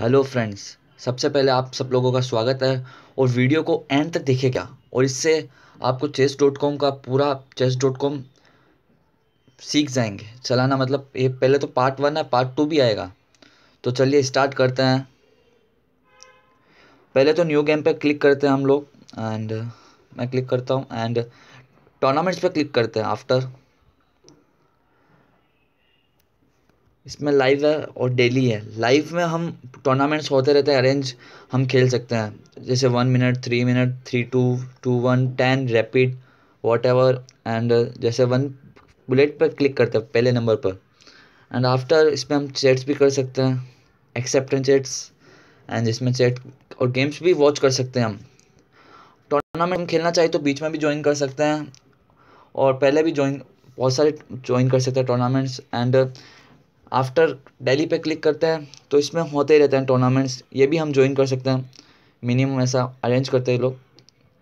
Hello friends सबसे पहले आप सब लोगों का स्वागत है और वीडियो को एंड तक देखिएगा और इससे आपको चेस डॉट कॉम का पूरा चेस डॉट कॉम सीख जाएंगे चलाना मतलब ये पहले तो पार्ट वन है पार्ट टू भी आएगा तो चलिए स्टार्ट करते हैं पहले तो न्यू गेम पे क्लिक करते हैं हम लोग एंड मैं क्लिक करता हूँ एंड टूर्नामेंट्स पे क्लिक करते हैं आफ्टर इसमें लाइव है और डेली है लाइव में हम टूर्नामेंट्स होते रहते हैं अरेंज हम खेल सकते हैं जैसे one minute three minute three two two one ten rapid whatever and जैसे वन बुलेट पर क्लिक करते हैं पहले नंबर पर एंड आफ्टर इसमें हम चैट्स भी कर सकते हैं एक्सेप्टेंस चैट्स एंड इसमें चैट और गेम्स भी वॉच कर सकते हैं हम टूर्नामेंट हम खेलना चाहिए तो बीच में भी ज्वाइन कर सकते हैं और पहले भी ज्वाइन बहुत सारे ज्वाइन कर सकते हैं टूर्नामेंट्स एंड आफ्टर डेली पे क्लिक करते हैं तो इसमें होते ही रहते हैं टूर्नामेंट्स ये भी हम ज्वाइन कर सकते हैं मिनिमम ऐसा अरेंज करते हैं लोग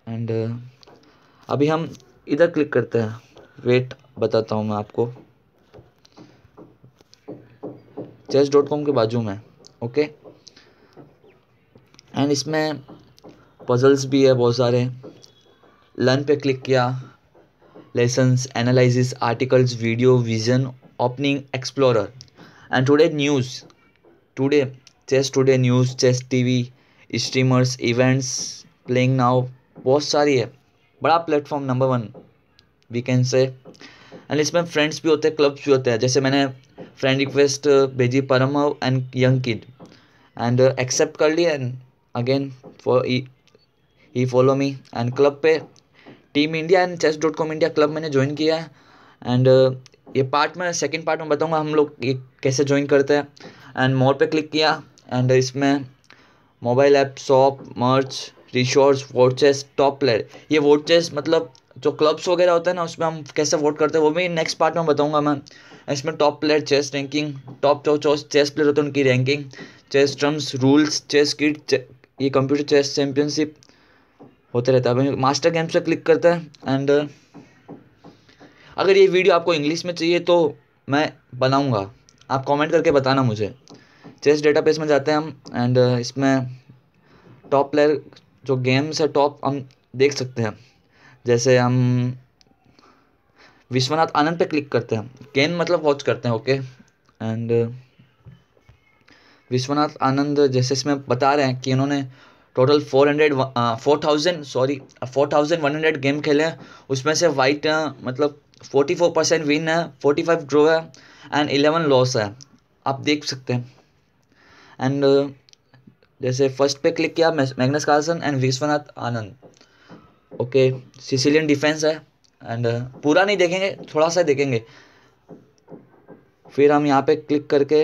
एंड uh, अभी हम इधर क्लिक करते हैं वेट बताता हूँ मैं आपको चेस डॉट कॉम के बाजू में ओके एंड इसमें पजल्स भी है बहुत सारे लर्न पे क्लिक किया lessons analysis articles video vision opening explorer and today news today chess today news chess TV streamers events playing now बहुत सारी है बड़ा platform number one we can say and इसमें फ्रेंड्स भी होते हैं क्लब्स भी होते हैं जैसे मैंने फ्रेंड रिक्वेस्ट uh, भेजी Param and young kid and accept कर लिया एंड अगेन फॉर ही फॉलो मी एंड क्लब पे team India and chess dot com India club मैंने ज्वाइन किया है एंड ये पार्ट में सेकेंड पार्ट में बताऊँगा हम लोग ये कैसे ज्वाइन करते हैं एंड मोर पे क्लिक किया एंड इसमें mobile app shop merch resources vote chess top player ये वोट चेस मतलब जो क्लब्स वगैरह होते हैं ना उसमें हम कैसे वोट करते हैं वो भी नेक्स्ट पार्ट में बताऊंगा मैं इसमें top player chess ranking top जो चो चेस प्लेयर होते हैं उनकी ranking chess terms rules chess kid चे, ये कंप्यूटर चेस चैम्पियनशिप होते रहता है मास्टर गेम्स पर क्लिक करते हैं एंड अगर ये वीडियो आपको इंग्लिश में चाहिए तो मैं बनाऊँगा आप कमेंट करके बताना मुझे चेस डेटा में जाते हैं हम एंड uh, इसमें टॉप प्लेयर जो गेम्स है टॉप हम देख सकते हैं जैसे हम विश्वनाथ आनंद पे क्लिक करते हैं गेम मतलब वॉच करते हैं okay and uh, Vishwanath Anand जैसे इसमें बता रहे हैं कि इन्होंने total four hundred four thousand sorry four thousand one hundred game खेले हैं उसमें से वाइट uh, मतलब फोर्टी फोर परसेंट विन है फोर्टी फाइव ड्रो है एंड इलेवन लॉस है आप देख सकते हैं एंड uh, जैसे फर्स्ट पे क्लिक किया Magnus Carlsen and Vishwanath Anand okay Sicilian defence है एंड uh, पूरा नहीं देखेंगे थोड़ा सा देखेंगे फिर हम यहाँ पे क्लिक करके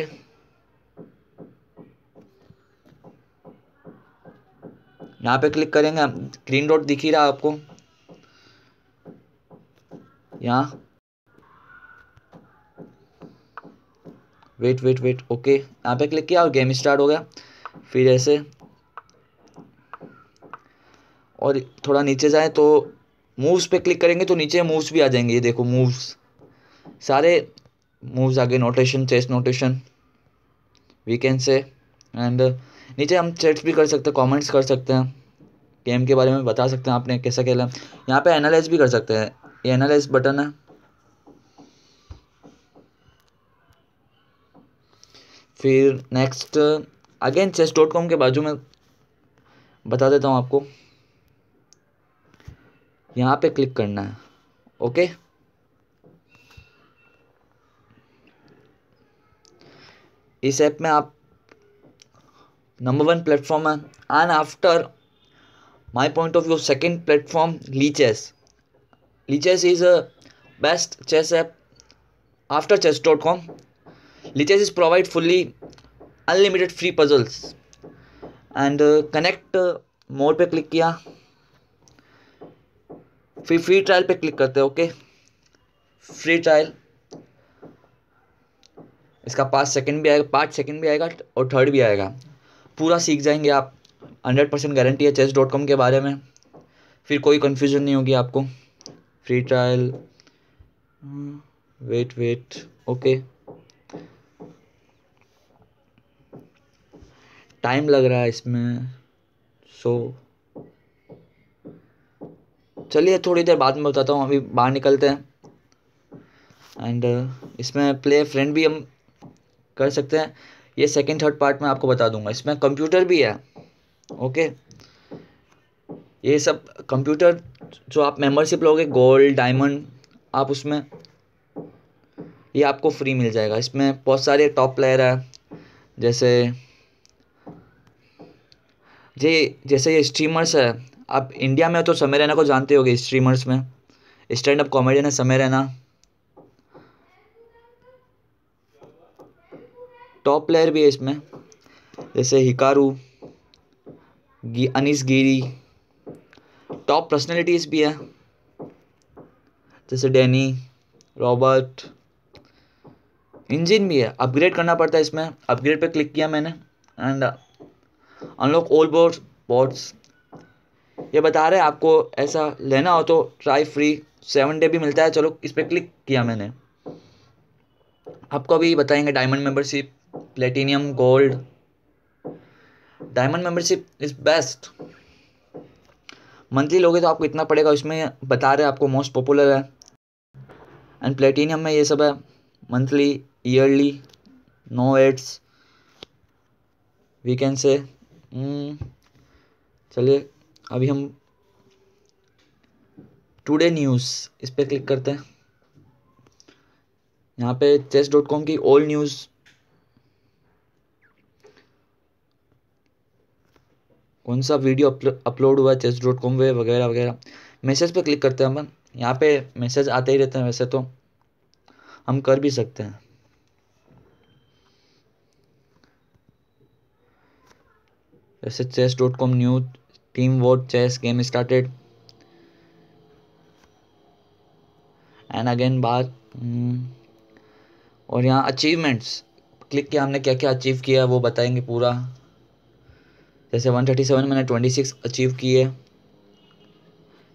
यहाँ पे क्लिक करेंगे ग्रीन डॉट दिख ही रहा आपको यहाँ वेट वेट वेट ओके यहाँ पे क्लिक किया और गेम स्टार्ट हो गया फिर ऐसे और थोड़ा नीचे जाए तो मूव्स पे क्लिक करेंगे तो नीचे मूव्स भी आ जाएंगे ये देखो मूव्स सारे मूव्स आ गए notation chess notation we can say and नीचे हम चैट्स भी कर सकते हैं कमेंट्स कर सकते हैं गेम के बारे में बता सकते हैं आपने कैसा खेला है यहाँ पे एनालाइज भी कर सकते हैं एनालाइज बटन है फिर next again chess dot com के बाजू में बता देता हूँ आपको यहाँ पे क्लिक करना है ओके इस ऐप में आप नंबर वन प्लेटफॉर्म है and after my point of view second platform Lichess Lichess is best chess app after chess dot com Lichess is provide fully unlimited free puzzles and connect mode more पे click किया फिर free trial पे click करते okay free trial इसका पाँच second भी आएगा पाँच सेकेंड भी आएगा और थर्ड भी आएगा पूरा सीख जाएंगे आप हंड्रेड परसेंट गारंटी है चेस डॉट कॉम के बारे में फिर कोई कन्फ्यूजन नहीं होगी आपको free trial wait wait okay time लग रहा है इसमें सो चलिए थोड़ी देर बाद में बताता हूँ अभी बाहर निकलते हैं एंड uh, इसमें प्ले फ्रेंड भी हम कर सकते हैं ये सेकेंड थर्ड पार्ट में आपको बता दूंगा इसमें कंप्यूटर भी है ओके ये सब कंप्यूटर जो आप मेंबरशिप लोगे गोल्ड डायमंड आप उसमें ये आपको फ्री मिल जाएगा इसमें बहुत सारे टॉप प्लेयर है जैसे जे जैसे ये स्ट्रीमर्स है आप इंडिया में तो समय रहना को जानते होगे स्ट्रीमर्स में स्टैंड अप कॉमेडियन है समय रहना टॉप प्लेयर भी है इसमें जैसे Hikaru Anish Giri top personalities भी है जैसे डैनी रॉबर्ट इंजन भी है अपग्रेड करना पड़ता है इसमें अपग्रेड पे क्लिक किया मैंने and unlock old board boards ये बता रहे हैं आपको ऐसा लेना हो तो ट्राई फ्री सेवन डे भी मिलता है चलो इस पर क्लिक किया मैंने आपको अभी बताएंगे diamond membership platinum gold diamond membership is best monthly लोगे तो आपको इतना पड़ेगा इसमें बता रहे आपको मोस्ट पॉपुलर है एंड प्लेटिनियम में ये सब है monthly yearly no ads we can say hmm, चलिए अभी हम टुडे न्यूज़ इस पर क्लिक करते हैं यहाँ पे चेस डॉट कॉम की ऑल न्यूज़ कौन सा वीडियो अपलोड हुआ है चेस डॉट कॉम वे वगैरह वगैरह मैसेज पर क्लिक करते हैं अपन यहाँ पे मैसेज आते ही रहते हैं वैसे तो हम कर भी सकते हैं जैसे chess dot com news team vote chess game started and again बात और यहाँ अचीवमेंट्स क्लिक किया हमने क्या क्या अचीव किया वो बताएंगे पूरा जैसे 137 मैंने 26 अचीव किए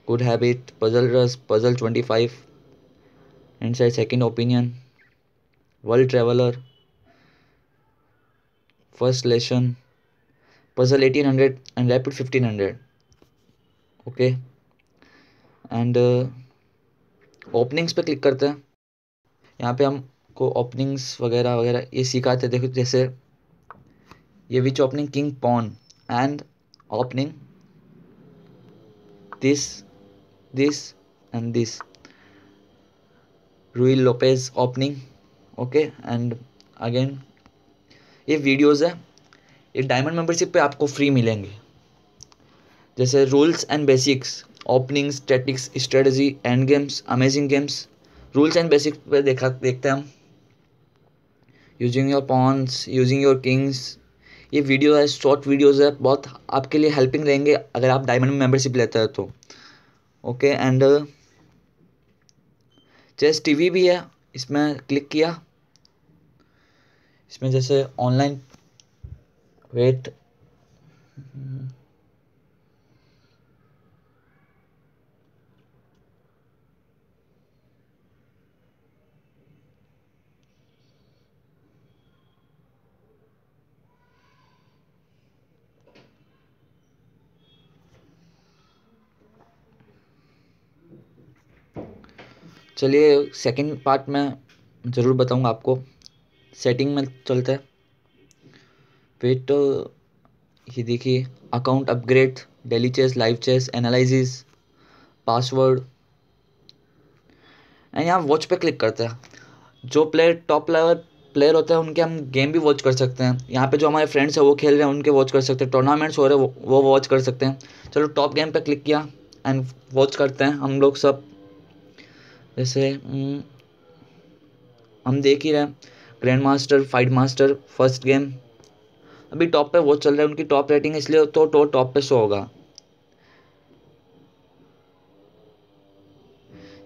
good habit puzzle rush puzzle 25 side second opinion world traveller first lesson puzzle 1800 and rapid 1500 okay and openings पे क्लिक करते हैं यहाँ पे हमको ओपनिंग्स वगैरह वगैरह ये सिखाते देखो जैसे ये which opening king pawn and opening this this and this Ruy Lopez opening okay and again ये वीडियोस है ये डायमंड मेंबरशिप पे आपको फ्री मिलेंगे जैसे rules and basics opening statics strategy and games amazing games rules and basics पे देखा देखते हैं हम using your pawns using your kings ये वीडियो है शॉर्ट वीडियोज़ है बहुत आपके लिए हेल्पिंग रहेंगे अगर आप डायमंड मेंबरशिप मेम्बरशिप लेते हैं तो ओके एंड चेस टीवी भी है इसमें क्लिक किया इसमें जैसे ऑनलाइन वेट चलिए सेकंड पार्ट में ज़रूर बताऊंगा आपको सेटिंग में चलते हैं फिर तो ये देखिए account upgrade daily chess live chess analysis password and यहाँ वॉच पे क्लिक करते हैं जो प्लेयर टॉप लेवल प्लेयर होते हैं उनके हम गेम भी वॉच कर सकते हैं यहाँ पे जो हमारे फ्रेंड्स हैं वो खेल रहे हैं उनके वॉच कर सकते हैं टूर्नामेंट्स हो रहे हैं वो वॉच कर सकते हैं चलो टॉप गेम पे क्लिक किया एंड वॉच करते हैं हम लोग सब जैसे हम्म, हम देख ही रहे हैं grand master fight master first game अभी टॉप पे वो चल रहा है उनकी टॉप रेटिंग इसलिए तो तो टॉप पे शो होगा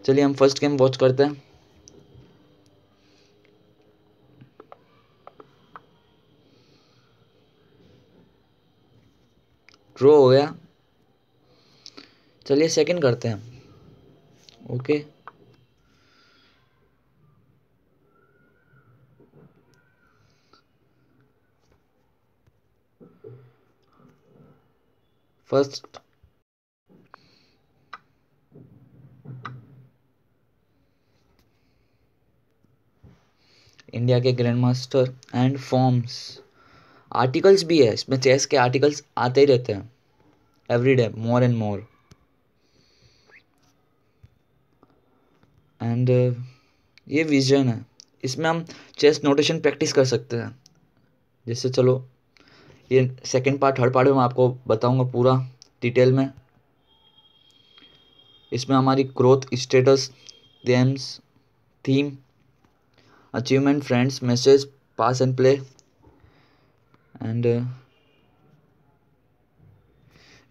चलिए हम फर्स्ट गेम वॉच करते हैं ड्रो हो गया चलिए सेकंड करते हैं ओके okay. first इंडिया के grand master and forms articles भी है इसमें चेस के आर्टिकल्स आते ही रहते हैं every day more and more and ये विजन है इसमें हम चेस नोटेशन प्रैक्टिस कर सकते हैं जैसे चलो ये सेकेंड पार्ट थर्ड पार्ट में मैं आपको बताऊँगा पूरा डिटेल में इसमें हमारी growth status games theme achievement friends message pass and play and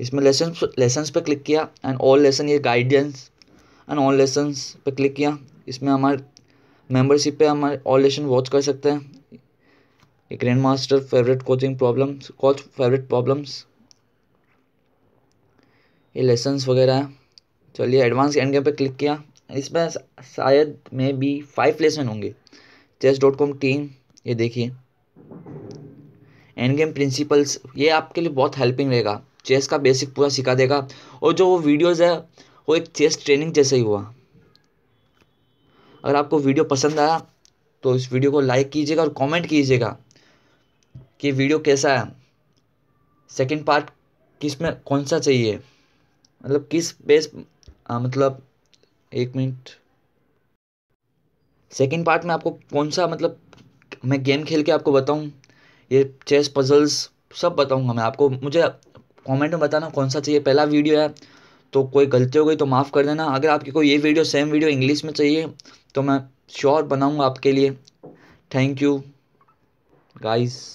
इसमें लेसन लेसन्स पे क्लिक किया एंड ऑल लेसन ये गाइडेंस एंड ऑल लेसन्स पे क्लिक किया इसमें हमारे मेंबरशिप पे हमारे ऑल लेसन वॉच कर सकते हैं a grandmaster favorite coaching problems coach favorite problems ये लेसन्स वगैरह हैं चलिए एडवांस एंड गेम पे क्लिक किया इसमें शायद मे बी फाइव लेसन होंगे चेस डॉट कॉम टीम ये देखिए एंड गेम प्रिंसिपल्स ये आपके लिए बहुत हेल्पिंग रहेगा चेस का बेसिक पूरा सिखा देगा और जो वो वीडियोज़ है वो एक चेस ट्रेनिंग जैसे ही हुआ अगर आपको वीडियो पसंद आया तो इस वीडियो को लाइक कीजिएगा और कमेंट कीजिएगा कि वीडियो कैसा है सेकंड पार्ट किस में कौन सा चाहिए मतलब किस बेस आ, मतलब एक मिनट सेकंड पार्ट में आपको कौन सा मतलब मैं गेम खेल के आपको बताऊं ये चेस पजल्स सब बताऊंगा मैं आपको मुझे कमेंट में बताना कौन सा चाहिए पहला वीडियो है तो कोई गलती हो गई तो माफ़ कर देना अगर आपकी कोई ये वीडियो सेम वीडियो इंग्लिश में चाहिए तो मैं श्योर बनाऊंगा आपके लिए थैंक यू गाइस